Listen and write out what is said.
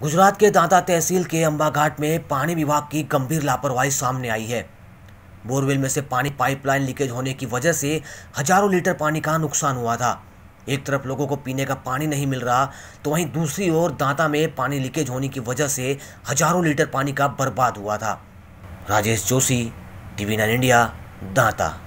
गुजरात के दांता तहसील के अंबाघाट में पानी विभाग की गंभीर लापरवाही सामने आई है बोरवेल में से पानी पाइपलाइन लीकेज होने की वजह से हजारों लीटर पानी का नुकसान हुआ था एक तरफ लोगों को पीने का पानी नहीं मिल रहा तो वहीं दूसरी ओर दांता में पानी लीकेज होने की वजह से हजारों लीटर पानी का बर्बाद हुआ था Rajesh Joshi TV nine India दांता